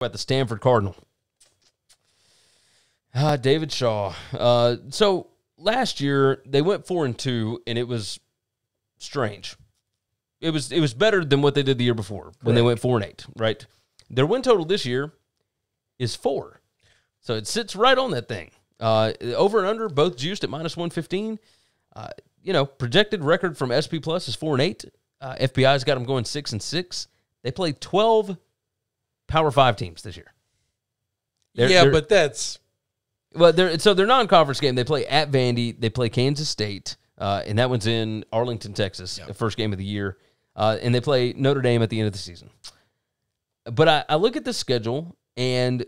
about the Stanford Cardinal. Ah, David Shaw. Uh, so last year they went four and two, and it was strange. It was it was better than what they did the year before when they went four and eight. Right, their win total this year is four, so it sits right on that thing. Uh, over and under both juiced at minus one fifteen. Uh, you know, projected record from SP Plus is four and eight. Uh, FBI's got them going six and six. They played twelve Power Five teams this year. They're, yeah, they're, but that's well, they're so they're non-conference game. They play at Vandy. They play Kansas State, uh, and that one's in Arlington, Texas, yep. the first game of the year. Uh, and they play Notre Dame at the end of the season. But I, I look at the schedule and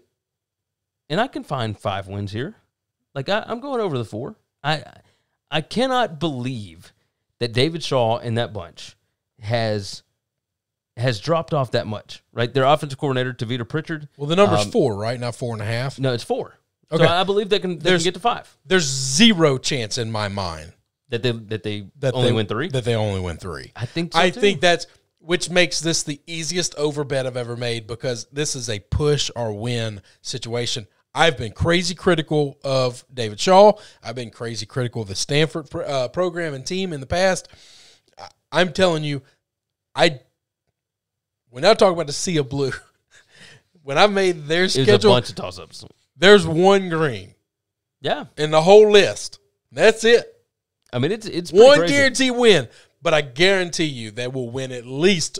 and I can find five wins here. Like I, am going over the four. I I cannot believe that David Shaw in that bunch has has dropped off that much, right? Their offensive coordinator, Tavita Pritchard. Well, the number's um, four, right? Not four and a half. No, it's four. Okay. So I believe they can they can get to five. There's zero chance in my mind that they that they that only they, win three. That they only win three. I think. So I too. think that's which makes this the easiest over bet I've ever made because this is a push or win situation. I've been crazy critical of David Shaw. I've been crazy critical of the Stanford uh, program and team in the past. I'm telling you, I when I talk about the sea of blue, when I made their it schedule, was a bunch of toss ups. There's one green. Yeah, in the whole list. That's it. I mean, it's it's one crazy. guaranteed win, but I guarantee you that will win at least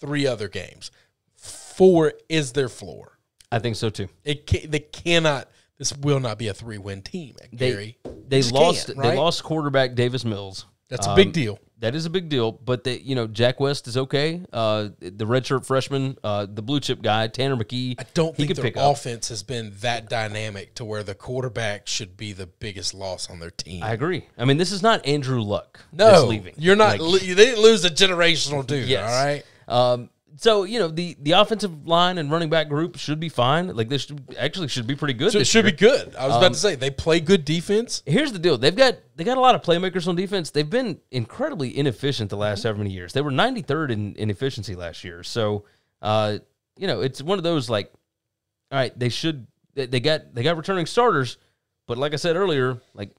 three other games. Four is their floor. I think so too. It can, they cannot. This will not be a three win team. Gary, they, they lost. Right? They lost quarterback Davis Mills. That's um, a big um, deal. That is a big deal, but that you know Jack West is okay. Uh, the redshirt freshman, uh, the blue chip guy, Tanner McKee. I don't think their offense up. has been that dynamic to where the quarterback should be the biggest loss on their team. I agree. I mean, this is not Andrew Luck. No, leaving. You're not. Like, they didn't lose a generational dude. Yes. All right. Um, so you know the the offensive line and running back group should be fine. Like this should actually should be pretty good. Should, should be good. I was um, about to say they play good defense. Here's the deal: they've got they got a lot of playmakers on defense. They've been incredibly inefficient the last however many years. They were 93rd in, in efficiency last year. So uh, you know it's one of those like, all right, they should they, they got they got returning starters, but like I said earlier, like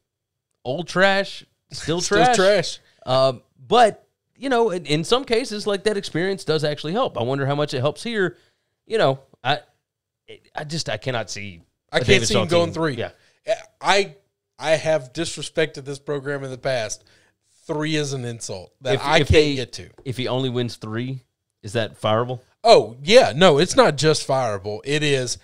old trash, still trash, still trash. Uh, but you know, in, in some cases, like that experience does actually help. I wonder how much it helps here. You know, I, I just I cannot see. I can't see him going three. Yeah, I I have disrespected this program in the past. Three is an insult that if, I if can't they, get to. If he only wins three, is that fireable? Oh yeah, no, it's not just fireable. It is.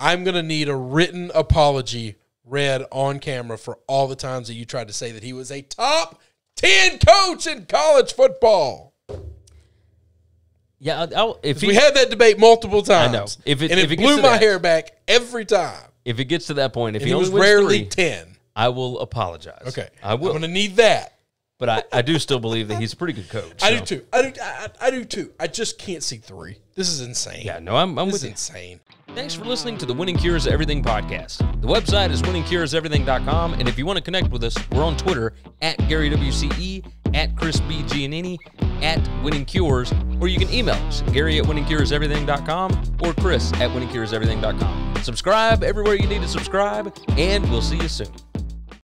I'm gonna need a written apology read on camera for all the times that you tried to say that he was a top 10 coach in college football. Yeah, I'll, if he, we had that debate multiple times, I know. If it, and if it, it blew my that, hair back every time. If it gets to that point, if and he only was rarely three, ten, I will apologize. Okay, I will. I'm going to need that. But I, I do still believe that he's a pretty good coach. I do too. I do. I, I, do too. I just can't see three. This is insane. Yeah, no, I'm, I'm this with is you. insane. Thanks for listening to the Winning Cures Everything podcast. The website is winningcureseverything.com, and if you want to connect with us, we're on Twitter at Gary WCE, at Chris B. Giannini, at Winning Cures, or you can email us, Gary at winningcureseverything.com or Chris at winningcureseverything.com. Subscribe everywhere you need to subscribe, and we'll see you soon.